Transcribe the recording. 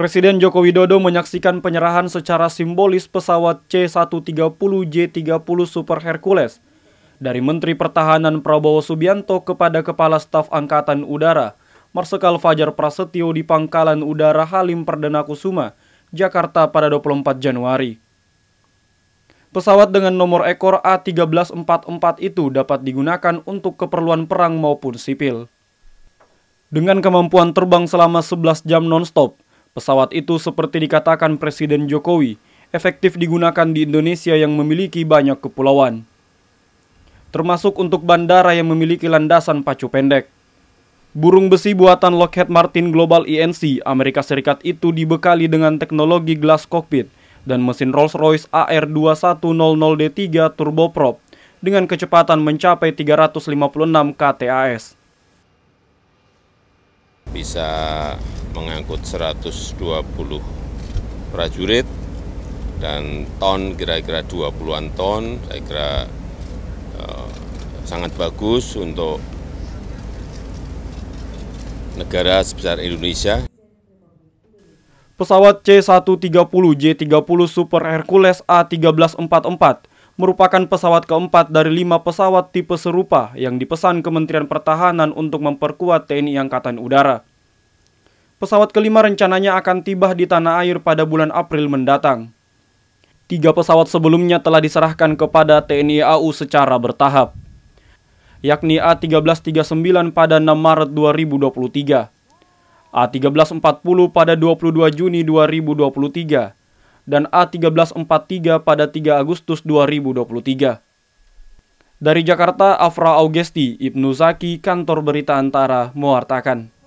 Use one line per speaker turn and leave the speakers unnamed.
Presiden Joko Widodo menyaksikan penyerahan secara simbolis pesawat C-130J-30 Super Hercules dari Menteri Pertahanan Prabowo Subianto kepada Kepala Staf Angkatan Udara, Marsikal Fajar Prasetyo di Pangkalan Udara Halim Perdana Kusuma, Jakarta pada 24 Januari. Pesawat dengan nomor ekor A1344 itu dapat digunakan untuk keperluan perang maupun sipil. Dengan kemampuan terbang selama 11 jam nonstop, Pesawat itu seperti dikatakan Presiden Jokowi, efektif digunakan di Indonesia yang memiliki banyak kepulauan. Termasuk untuk bandara yang memiliki landasan pacu pendek. Burung besi buatan Lockheed Martin Global INC e Amerika Serikat itu dibekali dengan teknologi glass cockpit dan mesin Rolls-Royce AR2100D3 turboprop dengan kecepatan mencapai 356 ktas.
Bisa mengangkut 120 prajurit dan ton kira-kira 20-an ton, saya kira eh, sangat bagus untuk negara sebesar Indonesia.
Pesawat C-130J-30 Super Hercules A-1344 merupakan pesawat keempat dari lima pesawat tipe serupa yang dipesan Kementerian Pertahanan untuk memperkuat TNI Angkatan Udara. Pesawat kelima rencananya akan tiba di tanah air pada bulan April mendatang. Tiga pesawat sebelumnya telah diserahkan kepada TNI AU secara bertahap, yakni A1339 pada 6 Maret 2023, A1340 pada 22 Juni 2023, dan A1343 pada 3 Agustus 2023. Dari Jakarta, Afra Augesti, Ibnu Zaki, Kantor Berita Antara, mewartakan.